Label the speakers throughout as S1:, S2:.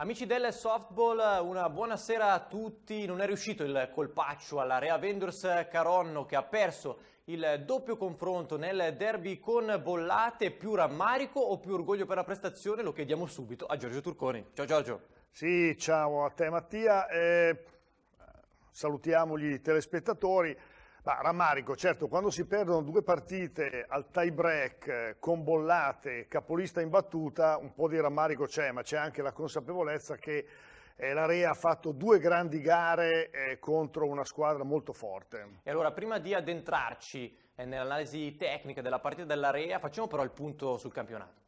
S1: Amici del softball, una buona sera a tutti. Non è riuscito il colpaccio alla Rea Vendors Caronno che ha perso il doppio confronto nel derby con Bollate. Più rammarico o più orgoglio per la prestazione? Lo chiediamo subito a Giorgio Turconi. Ciao Giorgio.
S2: Sì, ciao a te Mattia. Eh, salutiamo gli telespettatori. Ma rammarico, certo, quando si perdono due partite al tie break con bollate, capolista in battuta, un po' di rammarico c'è, ma c'è anche la consapevolezza che eh, l'Area ha fatto due grandi gare eh, contro una squadra molto forte.
S1: E allora, prima di addentrarci eh, nell'analisi tecnica della partita dell'Area, facciamo però il punto sul campionato.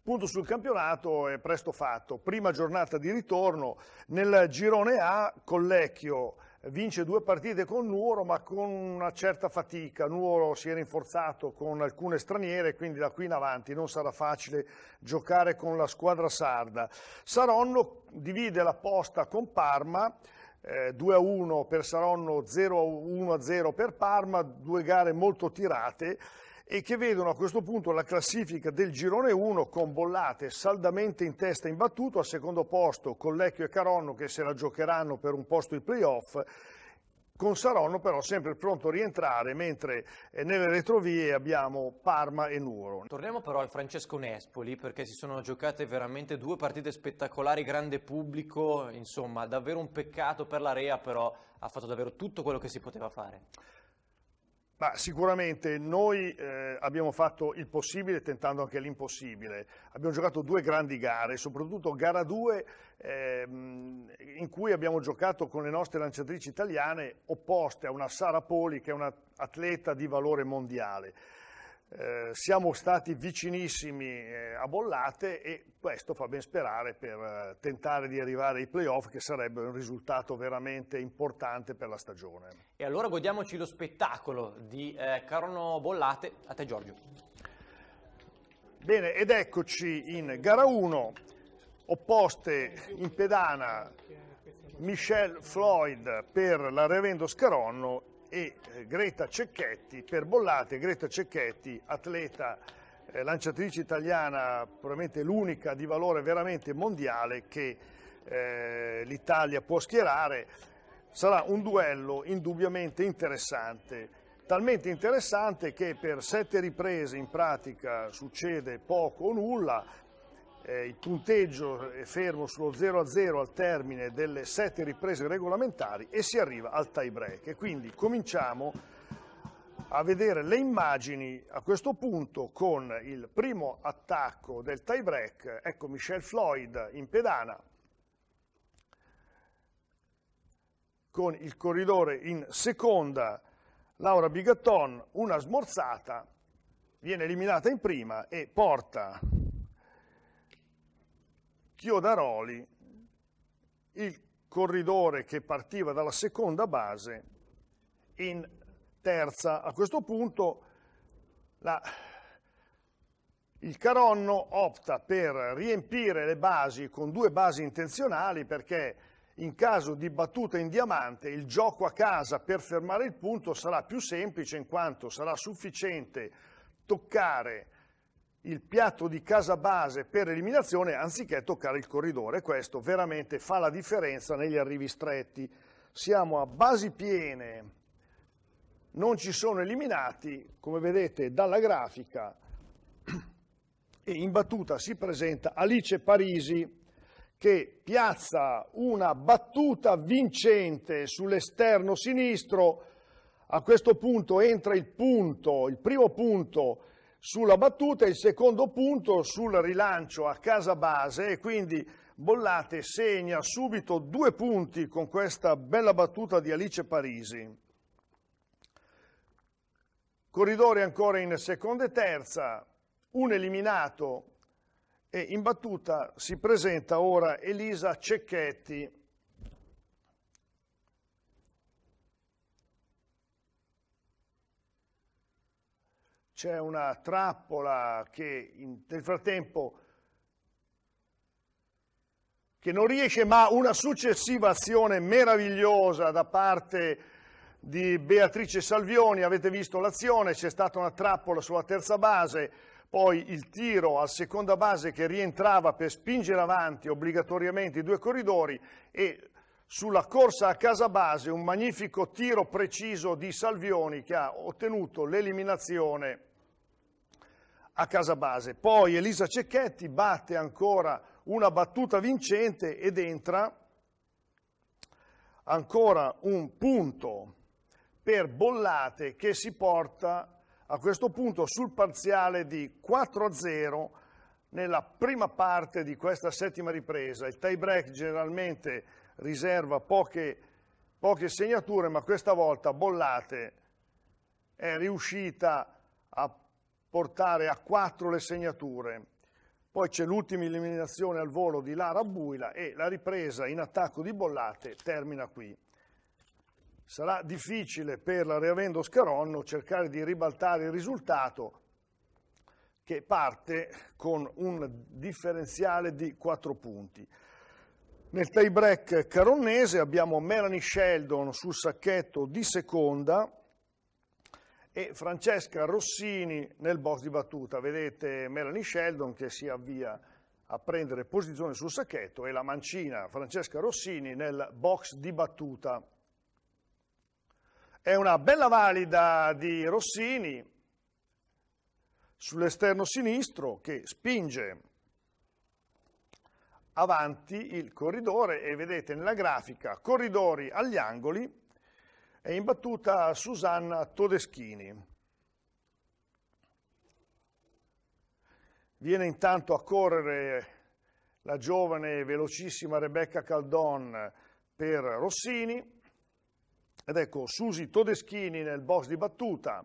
S2: Punto sul campionato è presto fatto. Prima giornata di ritorno nel girone A, Collecchio vince due partite con Nuoro ma con una certa fatica, Nuoro si è rinforzato con alcune straniere quindi da qui in avanti non sarà facile giocare con la squadra sarda. Saronno divide la posta con Parma, eh, 2-1 per Saronno, 0-1-0 per Parma, due gare molto tirate e che vedono a questo punto la classifica del girone 1 con Bollate saldamente in testa imbattuto, al secondo posto Collecchio e Caronno che se la giocheranno per un posto di playoff, con Saronno però sempre pronto a rientrare, mentre eh, nelle retrovie abbiamo Parma e Nuoro.
S1: Torniamo però al Francesco Nespoli perché si sono giocate veramente due partite spettacolari, grande pubblico, insomma davvero un peccato per l'area però ha fatto davvero tutto quello che si poteva fare.
S2: Ma sicuramente noi eh, abbiamo fatto il possibile tentando anche l'impossibile. Abbiamo giocato due grandi gare, soprattutto gara 2 ehm, in cui abbiamo giocato con le nostre lanciatrici italiane opposte a una Sara Poli che è un'atleta di valore mondiale. Eh, siamo stati vicinissimi eh, a bollate e questo fa ben sperare per eh, tentare di arrivare ai playoff che sarebbe un risultato veramente importante per la stagione. E
S1: allora godiamoci lo spettacolo di eh, Carno Bollate, a te Giorgio.
S2: Bene, ed eccoci in gara 1, opposte in pedana Michel Floyd per la Revendo Scaronno e eh, Greta Cecchetti per bollate, Greta Cecchetti, atleta eh, lanciatrice italiana, probabilmente l'unica di valore veramente mondiale che eh, l'Italia può schierare, sarà un duello indubbiamente interessante, talmente interessante che per sette riprese in pratica succede poco o nulla, eh, il punteggio è fermo sullo 0 a 0 al termine delle sette riprese regolamentari e si arriva al tie break e quindi cominciamo a vedere le immagini a questo punto con il primo attacco del tie break, ecco Michel Floyd in pedana, con il corridore in seconda, Laura Bigaton, una smorzata, viene eliminata in prima e porta Chiodaroli, il corridore che partiva dalla seconda base in terza. A questo punto la, il Caronno opta per riempire le basi con due basi intenzionali perché in caso di battuta in diamante il gioco a casa per fermare il punto sarà più semplice in quanto sarà sufficiente toccare il piatto di casa base per eliminazione anziché toccare il corridore. Questo veramente fa la differenza negli arrivi stretti. Siamo a basi piene, non ci sono eliminati, come vedete dalla grafica, e in battuta si presenta Alice Parisi che piazza una battuta vincente sull'esterno sinistro, a questo punto entra il punto, il primo punto sulla battuta, il secondo punto sul rilancio a casa base e quindi Bollate segna subito due punti con questa bella battuta di Alice Parisi. Corridore ancora in seconda e terza, un eliminato e in battuta si presenta ora Elisa Cecchetti c'è una trappola che in, nel frattempo che non riesce, ma una successiva azione meravigliosa da parte di Beatrice Salvioni, avete visto l'azione, c'è stata una trappola sulla terza base, poi il tiro al seconda base che rientrava per spingere avanti obbligatoriamente i due corridori e sulla corsa a casa base un magnifico tiro preciso di Salvioni che ha ottenuto l'eliminazione a casa base. Poi Elisa Cecchetti batte ancora una battuta vincente ed entra ancora un punto per Bollate che si porta a questo punto sul parziale di 4-0 nella prima parte di questa settima ripresa. Il tie break generalmente riserva poche, poche segnature, ma questa volta Bollate è riuscita a portare a 4 le segnature. Poi c'è l'ultima eliminazione al volo di Lara Buila e la ripresa in attacco di Bollate termina qui. Sarà difficile per la Reavendo Scaronno cercare di ribaltare il risultato che parte con un differenziale di 4 punti. Nel tie break caronnese abbiamo Melanie Sheldon sul sacchetto di seconda, e Francesca Rossini nel box di battuta. Vedete Melanie Sheldon che si avvia a prendere posizione sul sacchetto e la mancina Francesca Rossini nel box di battuta. È una bella valida di Rossini sull'esterno sinistro che spinge avanti il corridore e vedete nella grafica corridori agli angoli è imbattuta Susanna Todeschini. Viene intanto a correre la giovane e velocissima Rebecca Caldon per Rossini ed ecco Susi Todeschini nel box di battuta,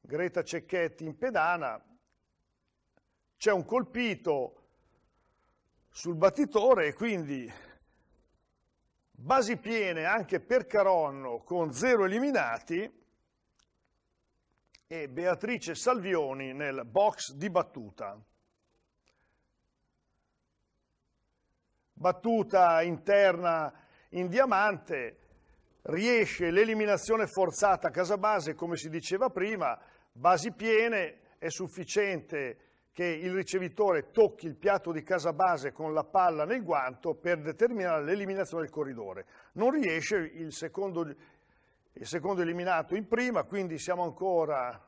S2: Greta Cecchetti in pedana, c'è un colpito sul battitore e quindi basi piene anche per Caronno con zero eliminati e Beatrice Salvioni nel box di battuta. Battuta interna in diamante, riesce l'eliminazione forzata a casa base, come si diceva prima, basi piene, è sufficiente che il ricevitore tocchi il piatto di casa base con la palla nel guanto per determinare l'eliminazione del corridore. Non riesce il secondo, il secondo eliminato in prima, quindi siamo ancora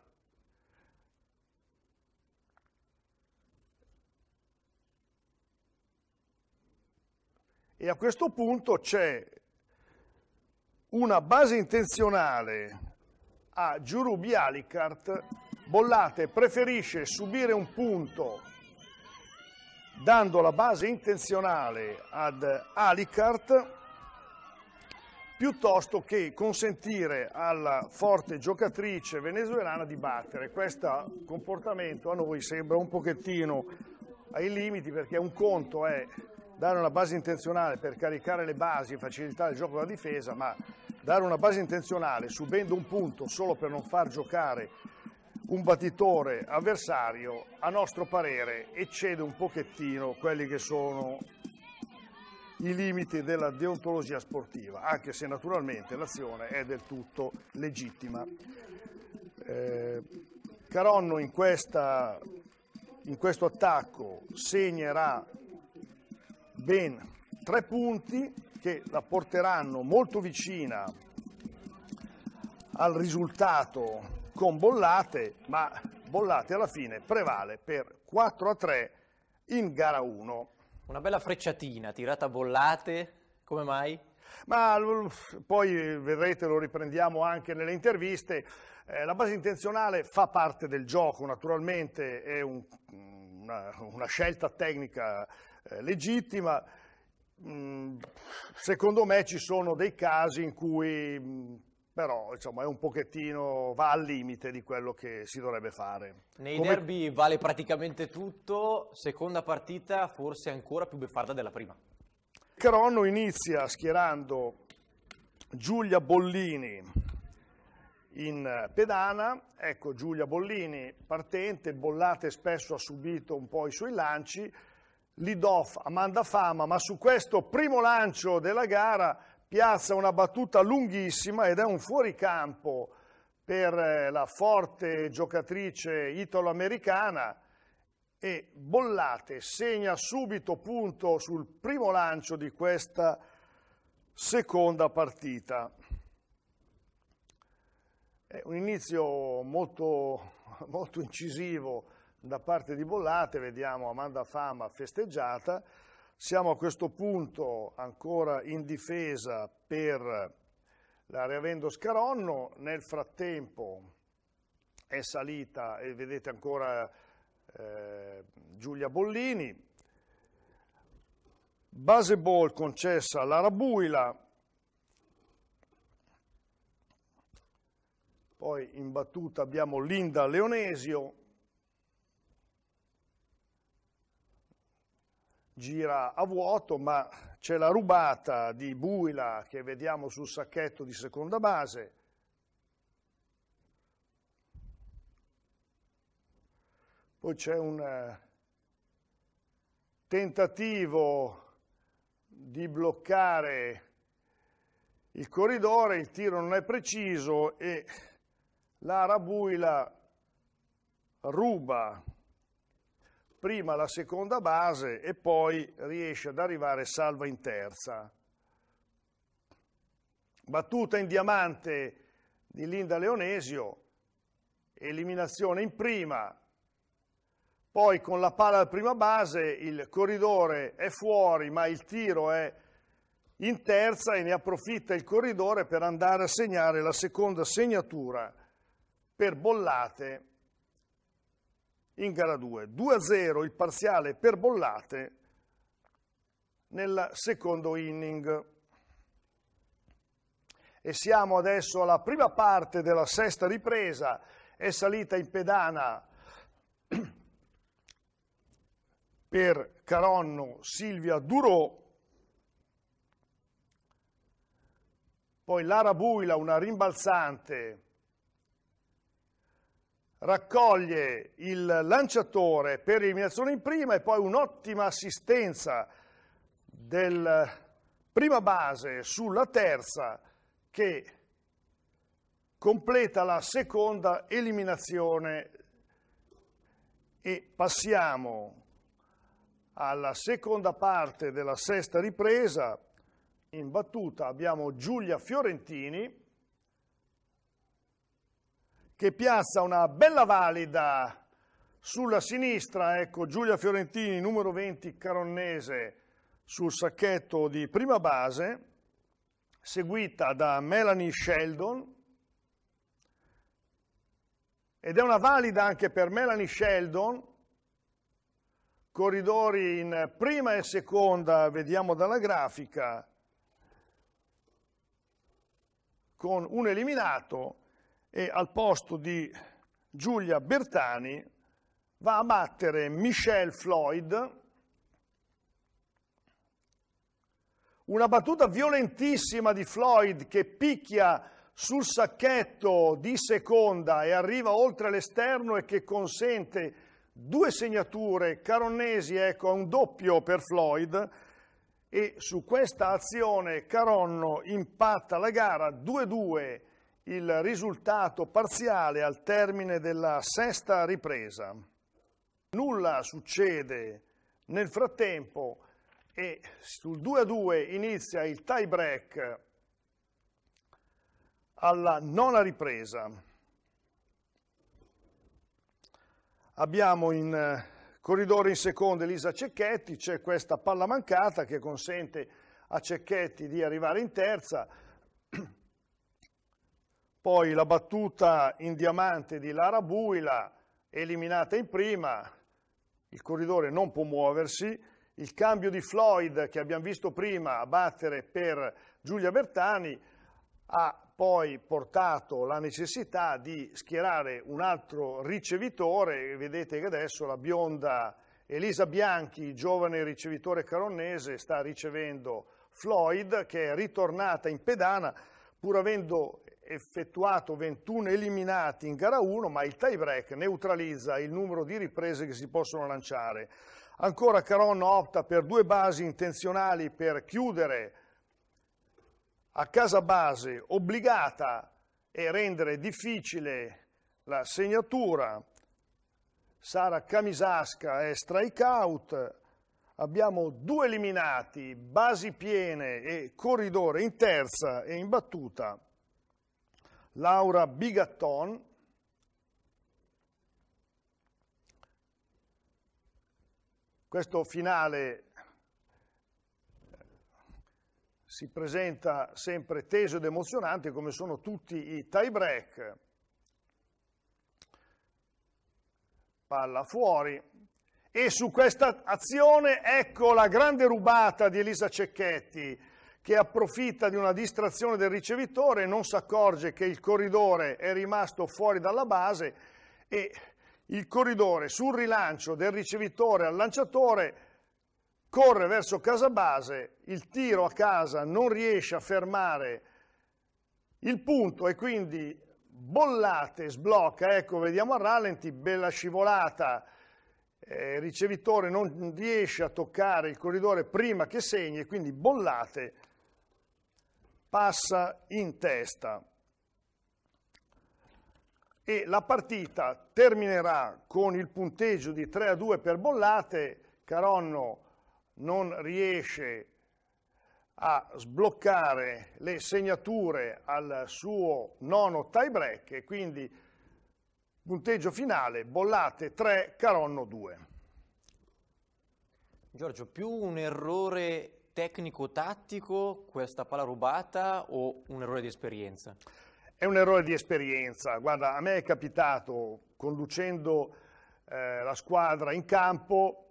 S2: e a questo punto c'è una base intenzionale a Giurubi Alicart Bollate preferisce subire un punto dando la base intenzionale ad Alicart piuttosto che consentire alla forte giocatrice venezuelana di battere. Questo comportamento a noi sembra un pochettino ai limiti perché un conto è dare una base intenzionale per caricare le basi e facilitare il gioco della difesa, ma dare una base intenzionale subendo un punto solo per non far giocare un battitore avversario a nostro parere eccede un pochettino quelli che sono i limiti della deontologia sportiva, anche se naturalmente l'azione è del tutto legittima. Eh, Caronno in, questa, in questo attacco segnerà ben tre punti che la porteranno molto vicina al risultato con bollate, ma bollate alla fine prevale per 4 a 3 in gara 1.
S1: Una bella frecciatina, tirata a bollate, come mai?
S2: Ma poi eh, vedrete, lo riprendiamo anche nelle interviste, eh, la base intenzionale fa parte del gioco, naturalmente è un, una, una, scelta tecnica eh, legittima, mm, secondo me ci sono dei casi in cui mm, però insomma, è un pochettino, va al limite di quello che si dovrebbe fare.
S1: Nei Come... derby vale praticamente tutto, seconda partita forse ancora più beffarda della prima.
S2: Cronno inizia schierando Giulia Bollini in pedana, ecco Giulia Bollini partente, Bollate spesso ha subito un po' i suoi lanci, Lidoff, Amanda Fama, ma su questo primo lancio della gara piazza una battuta lunghissima ed è un fuoricampo per eh, la forte giocatrice italo-americana e Bollate segna subito punto sul primo lancio di questa seconda partita. È un inizio molto, molto incisivo da parte di Bollate, vediamo Amanda Fama festeggiata, siamo a questo punto ancora in difesa per l'area Vendo Scaronno, nel frattempo è salita, e vedete ancora eh, Giulia Bollini, base ball concessa alla Rabuila, poi in battuta abbiamo Linda Leonesio, gira a vuoto, ma c'è la rubata di Buila che vediamo sul sacchetto di seconda base. Poi c'è un eh, tentativo di bloccare il corridore, il tiro non è preciso e Lara Buila ruba prima la seconda base e poi riesce ad arrivare salva in terza. Battuta in diamante di Linda Leonesio, eliminazione in prima, poi con la palla alla prima base il corridore è fuori ma il tiro è in terza e ne approfitta il corridore per andare a segnare la seconda segnatura per bollate in gara 2. 2-0 il parziale per Bollate nel secondo inning. E siamo adesso alla prima parte della sesta ripresa, è salita in pedana per Caronno Silvia Durò, poi Lara Buila una rimbalzante raccoglie il lanciatore per eliminazione in prima e poi un'ottima assistenza del prima base sulla terza che completa la seconda eliminazione e passiamo alla seconda parte della sesta ripresa in battuta abbiamo Giulia Fiorentini che piazza una bella valida sulla sinistra, ecco Giulia Fiorentini, numero 20 caronnese, sul sacchetto di prima base, seguita da Melanie Sheldon, ed è una valida anche per Melanie Sheldon, corridori in prima e seconda, vediamo dalla grafica, con un eliminato, e al posto di Giulia Bertani va a battere Michelle Floyd, una battuta violentissima di Floyd che picchia sul sacchetto di seconda e arriva oltre l'esterno e che consente due segnature, Caronnesi ecco, a un doppio per Floyd e su questa azione Caronno impatta la gara 2-2 il risultato parziale al termine della sesta ripresa. Nulla succede nel frattempo e sul 2 a 2 inizia il tie break alla nona ripresa. Abbiamo in eh, corridore in seconda Elisa Cecchetti, c'è questa palla mancata che consente a Cecchetti di arrivare in terza, poi la battuta in diamante di Lara Buila, eliminata in prima, il corridore non può muoversi, il cambio di Floyd che abbiamo visto prima a battere per Giulia Bertani ha poi portato la necessità di schierare un altro ricevitore, vedete che adesso la bionda Elisa Bianchi, giovane ricevitore caronnese, sta ricevendo Floyd che è ritornata in pedana pur avendo effettuato 21 eliminati in gara 1, ma il tie break neutralizza il numero di riprese che si possono lanciare. Ancora Caronna opta per due basi intenzionali per chiudere a casa base obbligata e rendere difficile la segnatura. Sara Kamisaska è strike out. Abbiamo due eliminati, basi piene e corridore in terza e in battuta. Laura Bigatton, questo finale si presenta sempre teso ed emozionante come sono tutti i tie break, palla fuori e su questa azione ecco la grande rubata di Elisa Cecchetti, che approfitta di una distrazione del ricevitore e non si accorge che il corridore è rimasto fuori dalla base e il corridore sul rilancio del ricevitore al lanciatore corre verso casa base, il tiro a casa non riesce a fermare il punto e quindi bollate, sblocca, ecco vediamo a rallenti, bella scivolata, eh, ricevitore non riesce a toccare il corridore prima che segni, e quindi bollate passa in testa e la partita terminerà con il punteggio di 3 a 2 per Bollate, Caronno non riesce a sbloccare le segnature al suo nono tie break e quindi punteggio finale Bollate 3, Caronno 2. Giorgio,
S1: più un errore tecnico-tattico questa palla rubata o un errore di esperienza?
S2: È un errore di esperienza. Guarda, a me è capitato, conducendo eh, la squadra in campo,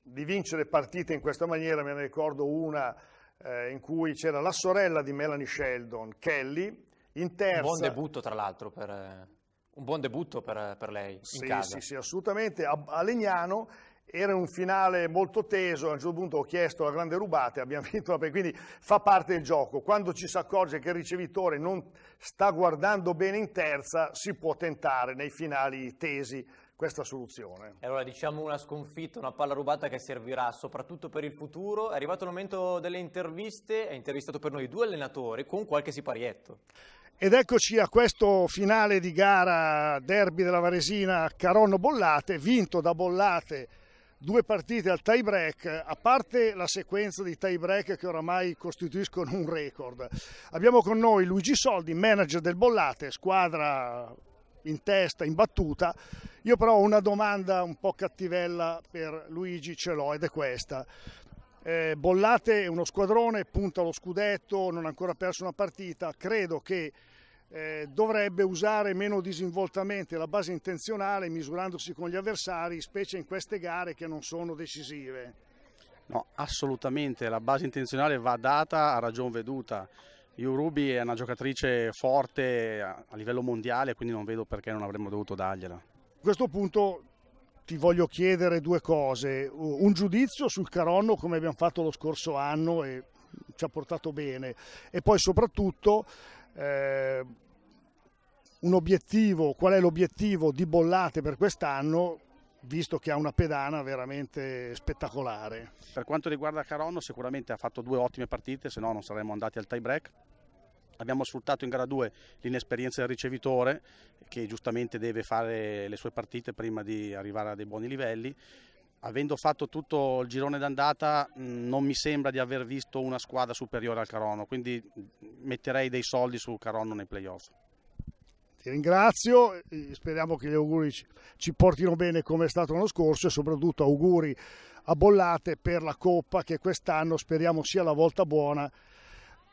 S2: di vincere partite in questa maniera. Me ne ricordo una eh, in cui c'era la sorella di Melanie Sheldon, Kelly, in terza... buon debutto,
S1: tra l'altro, per eh, un buon debutto per, per lei sì, Sì, sì,
S2: assolutamente, a, a, Legnano era un finale molto teso, a un certo punto ho chiesto la grande rubata e abbiamo vinto, quindi fa parte del gioco. Quando ci si accorge che il ricevitore non sta guardando bene in terza, si può tentare nei finali tesi questa soluzione.
S1: allora diciamo una sconfitta, una palla rubata che servirà soprattutto per il futuro. È arrivato il momento delle interviste, è intervistato per noi due allenatori con qualche siparietto.
S2: Ed eccoci a questo finale di gara derby della Varesina Caronno Bollate, vinto da Bollate due partite al tie break, a parte la sequenza di tie break che oramai costituiscono un record. Abbiamo con noi Luigi Soldi, manager del Bollate, squadra in testa, in battuta. Io però ho una domanda un po' cattivella per Luigi ce l'ho ed è questa. Eh, Bollate è uno squadrone, punta lo scudetto, non ha ancora perso una partita. Credo che eh, dovrebbe usare meno disinvoltamente la base intenzionale misurandosi con gli avversari, specie in queste gare che non sono decisive.
S3: No, assolutamente, la base intenzionale va data a ragion veduta. Io Yurubi è una giocatrice forte a livello mondiale, quindi non vedo perché non avremmo dovuto dargliela.
S2: A questo punto ti voglio chiedere due cose. Un giudizio sul Caronno come abbiamo fatto lo scorso anno e ci ha portato bene e poi soprattutto eh, un obiettivo, qual è l'obiettivo di Bollate per quest'anno, visto che ha una pedana veramente spettacolare.
S3: Per quanto riguarda Caronno sicuramente ha fatto due ottime partite, se no non saremmo andati al tie break. Abbiamo sfruttato in gara 2 l'inesperienza del ricevitore che giustamente deve fare le sue partite prima di arrivare a dei buoni livelli avendo fatto tutto il girone d'andata mm, non mi sembra di aver visto una squadra superiore al Carono, quindi mm, metterei dei soldi sul Carono nei playoff.
S2: Ti ringrazio, speriamo che gli auguri ci portino bene come è stato l'anno scorso e soprattutto auguri a Bollate per la Coppa che quest'anno speriamo sia la volta buona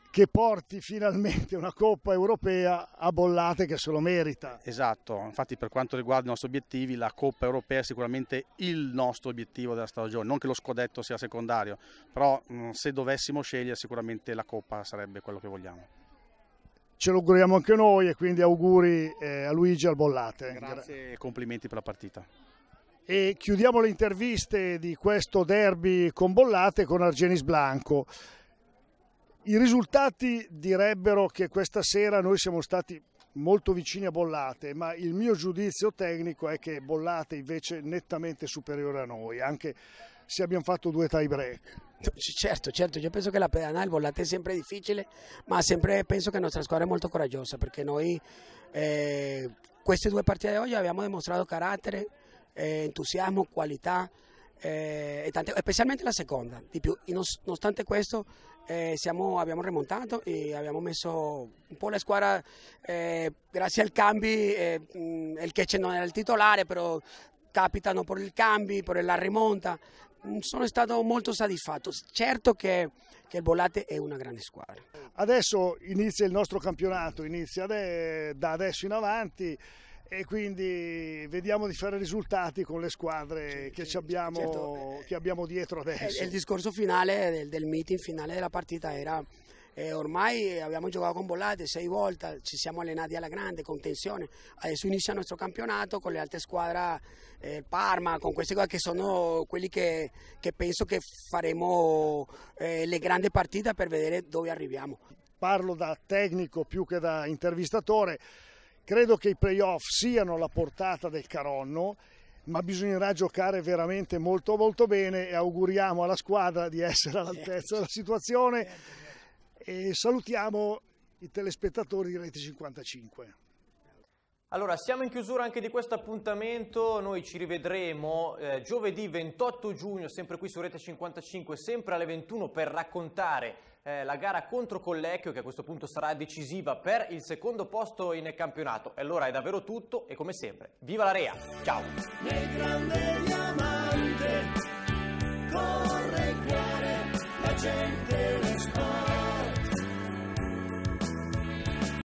S2: che porti finalmente una Coppa Europea a Bollate che se lo merita.
S3: Esatto, infatti per quanto riguarda i nostri obiettivi la Coppa Europea è sicuramente il nostro obiettivo della stagione, non che lo scudetto sia secondario, però mm, se dovessimo scegliere sicuramente la Coppa sarebbe quello che vogliamo.
S2: Ce lo auguriamo anche noi e quindi auguri eh, a Luigi al Bollate. Grazie
S3: e complimenti per la partita.
S2: E chiudiamo le interviste di questo derby con Bollate con Argenis Blanco i risultati direbbero che questa sera noi siamo stati molto vicini a Bollate, ma il mio giudizio tecnico è che Bollate invece è nettamente superiore a noi, anche se abbiamo fatto due tie break. Certo, certo, io penso che la pedana del Bollate è sempre difficile, ma sempre
S3: penso che la nostra squadra è molto coraggiosa perché noi eh, queste due partite di oggi abbiamo dimostrato carattere, eh, entusiasmo, qualità eh, e tante, specialmente la seconda. Di più. nonostante questo eh, siamo, abbiamo remontato e abbiamo messo un po' la squadra, eh, grazie al cambi, eh, mm, il Chece non era il titolare, però capitano per il cambi, per la rimonta. Mm, sono stato molto soddisfatto, certo che, che il Volate è una grande squadra.
S2: Adesso inizia il nostro campionato, inizia da adesso in avanti e quindi vediamo di fare risultati con le squadre che, abbiamo, certo. Eh, che abbiamo, dietro adesso. Il, discorso finale
S3: del, del meeting, finale della partita era eh, ormai abbiamo giocato con Bollate sei volte, ci siamo allenati alla grande, con tensione, adesso inizia il nostro campionato con le altre squadre, eh, Parma, con questi che sono quelli che, che penso che
S2: faremo eh, le grandi partite per vedere dove arriviamo. Parlo da tecnico più che da intervistatore, Credo che i playoff siano alla portata del Caronno, ma bisognerà giocare veramente molto molto bene e auguriamo alla squadra di essere all'altezza della situazione e salutiamo i telespettatori di Rete 55.
S1: Allora, siamo in chiusura anche di questo appuntamento, noi ci rivedremo eh, giovedì 28 giugno, sempre qui su Rete 55, sempre alle 21 per raccontare eh, la gara contro Collecchio che a questo punto sarà decisiva per il secondo posto in campionato. E allora è davvero tutto e come sempre, viva la
S3: Rea! Ciao!